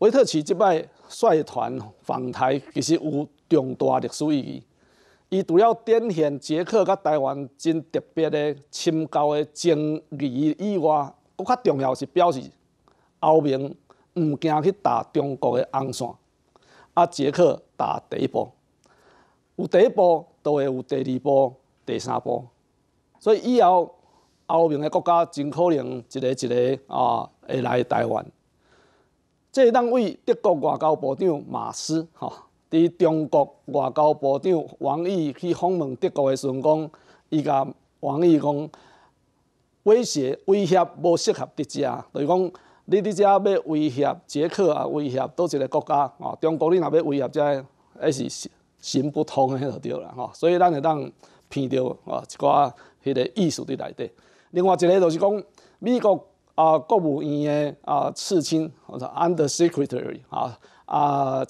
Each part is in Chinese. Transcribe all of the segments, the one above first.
维特奇即摆率团访台，其实有重大历史意义。伊除了展现捷克甲台湾真特别的深交的情谊以外，佫较重要是表示欧盟毋惊去打中国的红线。啊，捷克打第一步，有第一步都会有第二步、第三步，所以以后欧盟的国家真可能一个一个啊会来台湾。即当位德国外交部长马斯，吼，伫中国外交部长王毅去访问德国的时，讲，伊甲王毅讲，威胁威胁无适合德家，就是讲，你伫遮要威胁捷克啊，威胁倒一个国家，哦，中国你若要威胁即个，也是行不通的，就对啦，吼，所以咱会当偏到哦一寡迄个意思伫内底。另外一个就是讲，美国。啊，国务院的啊，次卿或者 Under Secretary 啊，啊，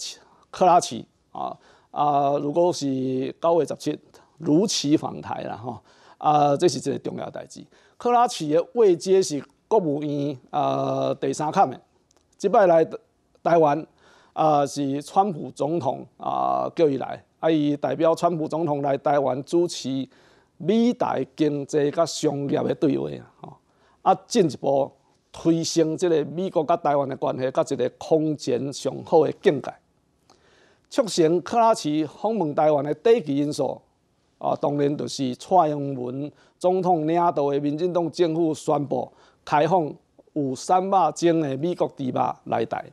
克拉奇啊啊，如果是九月十七如期访台啦吼，啊，这是一个重要代志。克拉奇的位阶是国务院啊第三级嘅，即摆来台湾啊，是川普总统啊叫伊来，啊，伊代表川普总统来台湾主持美台经济甲商业的对话啊，啊，进一步。推升这个美国和台湾的关系到一个空前上好的境界，促成克拉奇访问台湾的一个因素啊，当然就是蔡英文总统领导的民进党政府宣布开放有三百英的美国猪肉来台，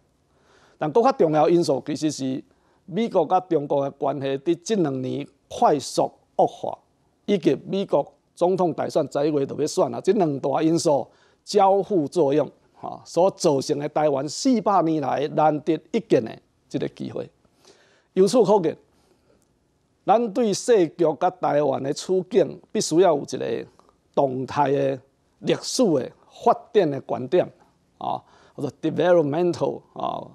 但更加重要因素其实是美国和中国的关系在这两年快速恶化，以及美国总统大选在即就要选了，这两大因素。交互作用，哈，所造成的台湾四百年来难得一见的一个机会。由此可见，咱对世界甲台湾的处境，必须要有一个动态的历史的发展的观点，啊，或者 developmental 啊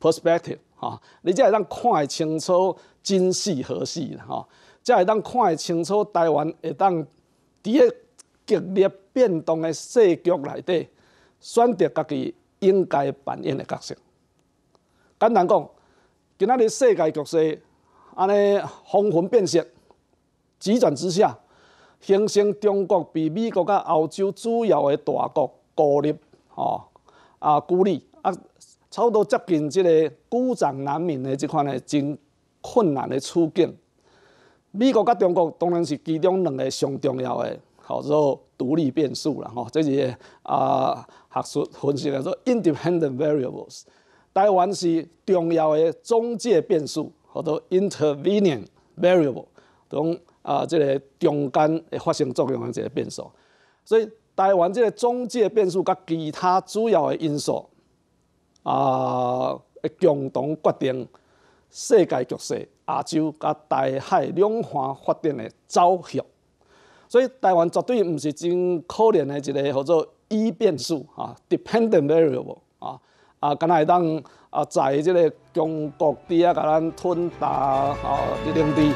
perspective 啊，你才会当看会清楚今世何世，哈，才会当看会清楚台湾会当伫个。激烈变动诶，世局内底，选择家己应该扮演的角色。简单讲，今仔日世界局势安尼风云变色，急转直下，形成中国被美国甲欧洲主要诶大国孤立，吼啊孤立啊，差不多接近即个孤掌难鸣诶，即款诶，真困难诶处境。美国甲中国当然是其中两个上重要诶。好，做后独立变数啦，吼，这些啊学术分析来说，independent variables。台湾是重要的中介变数，好者 intervening variable，就讲啊这个中间会发生作用的这个变数。所以，台湾这个中介变数和其他主要的因素啊，会共同决定世界局势、亚洲、甲、大海两岸发展的走向。所以台湾绝对毋是真可怜的一个，叫做一变数啊，dependent variable 啊，啊，敢来当啊，在这个中国大啊，底下，甲咱吞打啊，一点点。